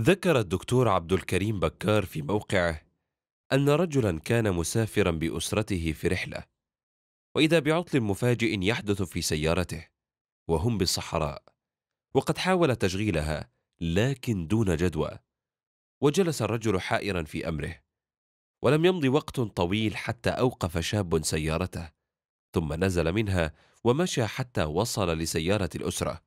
ذكر الدكتور عبد الكريم بكار في موقعه أن رجلا كان مسافرا بأسرته في رحلة وإذا بعطل مفاجئ يحدث في سيارته وهم بالصحراء وقد حاول تشغيلها لكن دون جدوى وجلس الرجل حائرا في أمره ولم يمض وقت طويل حتى أوقف شاب سيارته ثم نزل منها ومشى حتى وصل لسيارة الأسرة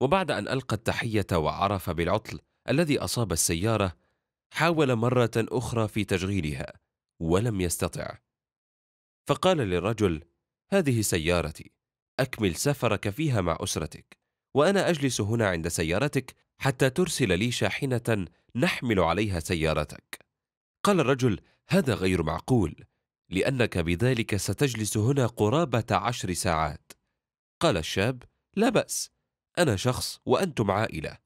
وبعد أن ألقى التحية وعرف بالعطل الذي أصاب السيارة حاول مرة أخرى في تشغيلها ولم يستطع فقال للرجل هذه سيارتي أكمل سفرك فيها مع أسرتك وأنا أجلس هنا عند سيارتك حتى ترسل لي شاحنة نحمل عليها سيارتك قال الرجل هذا غير معقول لأنك بذلك ستجلس هنا قرابة عشر ساعات قال الشاب لا بأس أنا شخص وأنتم عائلة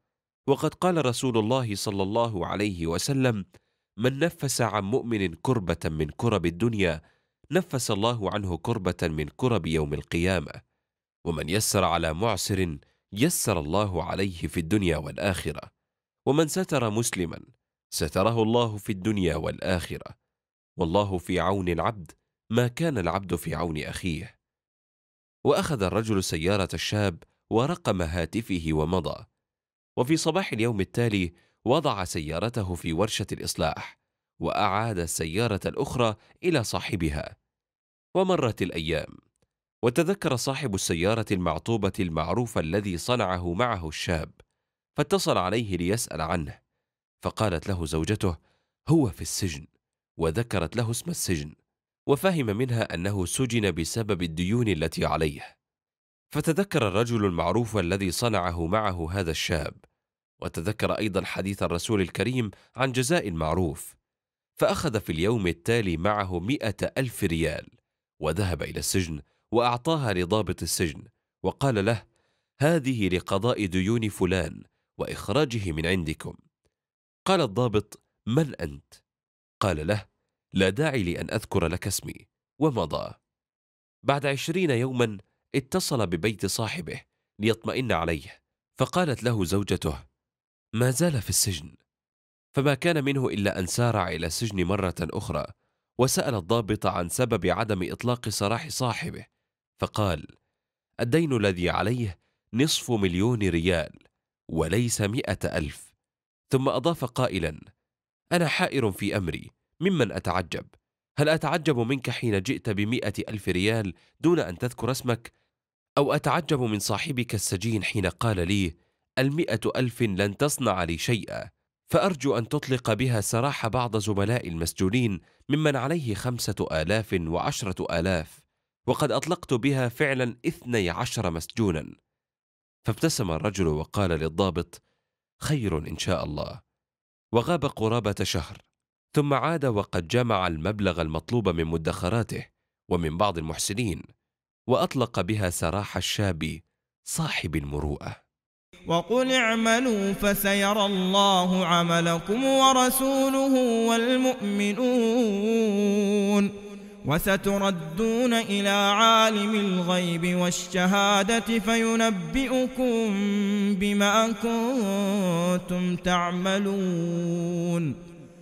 وقد قال رسول الله صلى الله عليه وسلم من نفس عن مؤمن كربة من كرب الدنيا نفس الله عنه كربة من كرب يوم القيامة ومن يسر على معسر يسر الله عليه في الدنيا والآخرة ومن ستر مسلما ستره الله في الدنيا والآخرة والله في عون العبد ما كان العبد في عون أخيه وأخذ الرجل سيارة الشاب ورقم هاتفه ومضى وفي صباح اليوم التالي وضع سيارته في ورشة الإصلاح وأعاد السيارة الأخرى إلى صاحبها ومرت الأيام وتذكر صاحب السيارة المعطوبة المعروف الذي صنعه معه الشاب فاتصل عليه ليسأل عنه فقالت له زوجته هو في السجن وذكرت له اسم السجن وفهم منها أنه سجن بسبب الديون التي عليه فتذكر الرجل المعروف الذي صنعه معه هذا الشاب وتذكر ايضا حديث الرسول الكريم عن جزاء المعروف فاخذ في اليوم التالي معه مئه الف ريال وذهب الى السجن واعطاها لضابط السجن وقال له هذه لقضاء ديون فلان واخراجه من عندكم قال الضابط من انت قال له لا داعي لان اذكر لك اسمي ومضى بعد عشرين يوما اتصل ببيت صاحبه ليطمئن عليه فقالت له زوجته ما زال في السجن فما كان منه إلا أن سارع إلى السجن مرة أخرى وسأل الضابط عن سبب عدم إطلاق سراح صاحبه فقال الدين الذي عليه نصف مليون ريال وليس مئة ألف ثم أضاف قائلا أنا حائر في أمري ممن أتعجب هل أتعجب منك حين جئت بمئة ألف ريال دون أن تذكر اسمك أو أتعجب من صاحبك السجين حين قال لي المئة ألف لن تصنع لي شيئا فأرجو أن تطلق بها سراح بعض زملاء المسجونين ممن عليه خمسة آلاف وعشرة آلاف وقد أطلقت بها فعلا اثني عشر مسجونا فابتسم الرجل وقال للضابط خير إن شاء الله وغاب قرابة شهر ثم عاد وقد جمع المبلغ المطلوب من مدخراته ومن بعض المحسنين وأطلق بها سراح الشاب صاحب المروءة وقل اعملوا فسيرى الله عملكم ورسوله والمؤمنون وستردون إلى عالم الغيب والشهادة فينبئكم بما كنتم تعملون